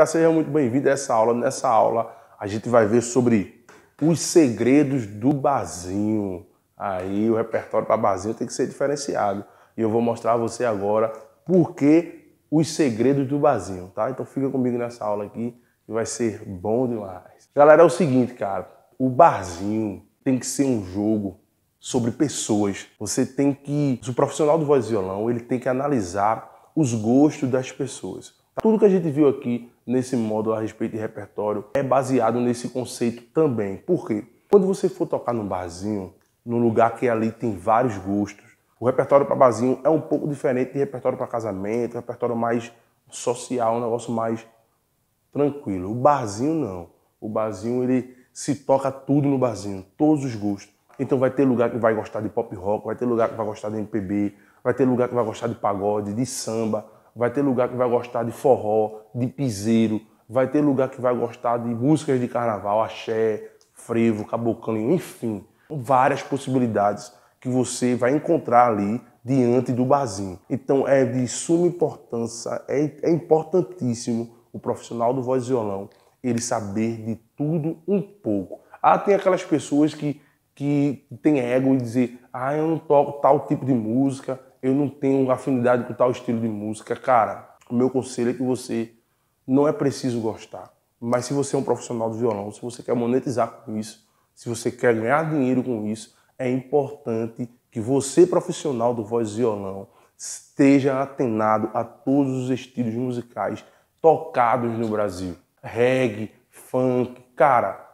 galera, seja muito bem-vindo a essa aula. Nessa aula a gente vai ver sobre os segredos do barzinho. Aí o repertório para barzinho tem que ser diferenciado. E eu vou mostrar a você agora por que os segredos do barzinho, tá? Então fica comigo nessa aula aqui que vai ser bom demais. Galera, é o seguinte, cara, o barzinho tem que ser um jogo sobre pessoas. Você tem que, o profissional do voz e violão, ele tem que analisar os gostos das pessoas. Tudo que a gente viu aqui nesse módulo a respeito de repertório é baseado nesse conceito também. Por quê? Quando você for tocar num barzinho, num lugar que ali tem vários gostos, o repertório para barzinho é um pouco diferente de repertório para casamento, repertório mais social, um negócio mais tranquilo. O barzinho não. O barzinho ele se toca tudo no barzinho, todos os gostos. Então vai ter lugar que vai gostar de pop rock, vai ter lugar que vai gostar de MPB, vai ter lugar que vai gostar de pagode, de samba, vai ter lugar que vai gostar de forró, de piseiro, vai ter lugar que vai gostar de músicas de carnaval, axé, frevo, caboclinho, enfim, várias possibilidades que você vai encontrar ali diante do barzinho. Então é de suma importância, é, é importantíssimo o profissional do voz e violão ele saber de tudo um pouco. Ah, tem aquelas pessoas que, que têm ego e dizer, ah, eu não toco tal tipo de música, eu não tenho afinidade com tal estilo de música, cara, o meu conselho é que você não é preciso gostar. Mas se você é um profissional do violão, se você quer monetizar com isso, se você quer ganhar dinheiro com isso, é importante que você, profissional do voz e violão, esteja atenado a todos os estilos musicais tocados no Brasil. Reggae, funk, cara,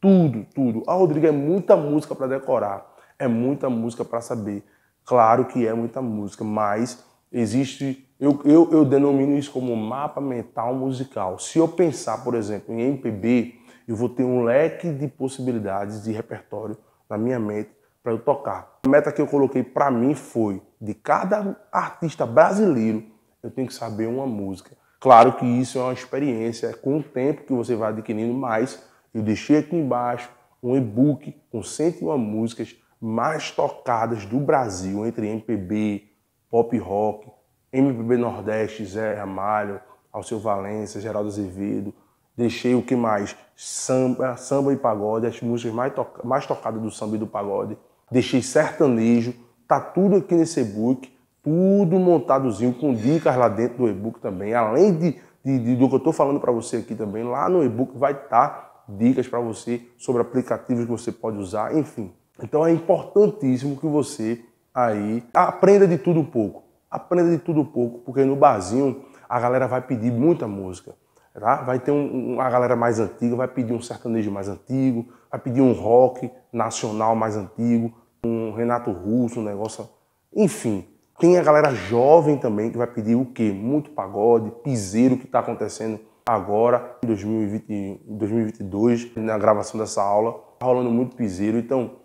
tudo, tudo. A ah, Rodrigo, é muita música para decorar, é muita música para saber. Claro que é muita música, mas existe. Eu, eu, eu denomino isso como mapa mental musical. Se eu pensar, por exemplo, em MPB, eu vou ter um leque de possibilidades de repertório na minha mente para eu tocar. A meta que eu coloquei para mim foi de cada artista brasileiro eu tenho que saber uma música. Claro que isso é uma experiência, é com o tempo que você vai adquirindo mais. Eu deixei aqui embaixo um e-book com 101 músicas mais tocadas do Brasil, entre MPB, pop rock, MPB Nordeste, Zé Ramalho, Alceu Valença, Geraldo Azevedo. Deixei o que mais? Samba, samba e pagode, as músicas mais, toca mais tocadas do samba e do pagode. Deixei sertanejo, tá tudo aqui nesse e-book, tudo montadozinho, com dicas lá dentro do e-book também. Além de, de, de do que eu estou falando para você aqui também, lá no e-book vai estar tá dicas para você sobre aplicativos que você pode usar, enfim. Então é importantíssimo que você aí aprenda de tudo um pouco. Aprenda de tudo um pouco, porque no barzinho a galera vai pedir muita música. Tá? Vai ter um, uma galera mais antiga, vai pedir um sertanejo mais antigo, vai pedir um rock nacional mais antigo, um Renato Russo, um negócio. Enfim, tem a galera jovem também que vai pedir o quê? Muito pagode, piseiro que está acontecendo agora, em 2022, na gravação dessa aula. Tá rolando muito piseiro, então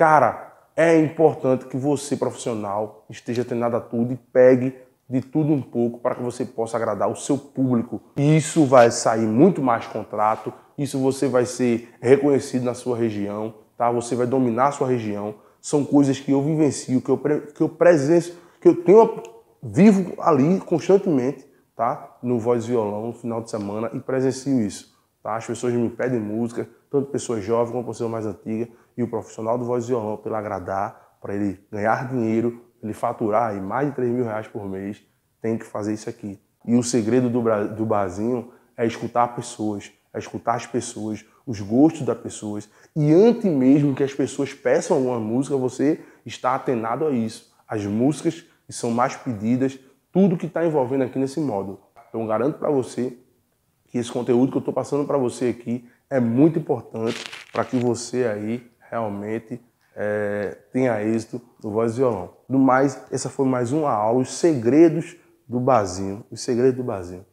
Cara, é importante que você, profissional, esteja treinado a tudo e pegue de tudo um pouco para que você possa agradar o seu público. Isso vai sair muito mais contrato, isso você vai ser reconhecido na sua região, tá? Você vai dominar a sua região. São coisas que eu vivencio, que eu, que eu presencio, que eu tenho, vivo ali constantemente, tá? No Voz Violão, no final de semana, e presencio isso. Tá? As pessoas me pedem música, tanto pessoas jovens como pessoas mais antigas, e o profissional do voz e violão, para ele agradar, para ele ganhar dinheiro, ele faturar aí mais de 3 mil reais por mês, tem que fazer isso aqui. E o segredo do, do barzinho é escutar pessoas, é escutar as pessoas, os gostos das pessoas. E antes mesmo que as pessoas peçam alguma música, você está atenado a isso. As músicas que são mais pedidas, tudo que está envolvendo aqui nesse módulo. Então garanto para você que esse conteúdo que eu estou passando para você aqui é muito importante para que você aí realmente é, tenha êxito no voz e violão. Do mais, essa foi mais uma aula, os segredos do basinho, os segredos do basinho.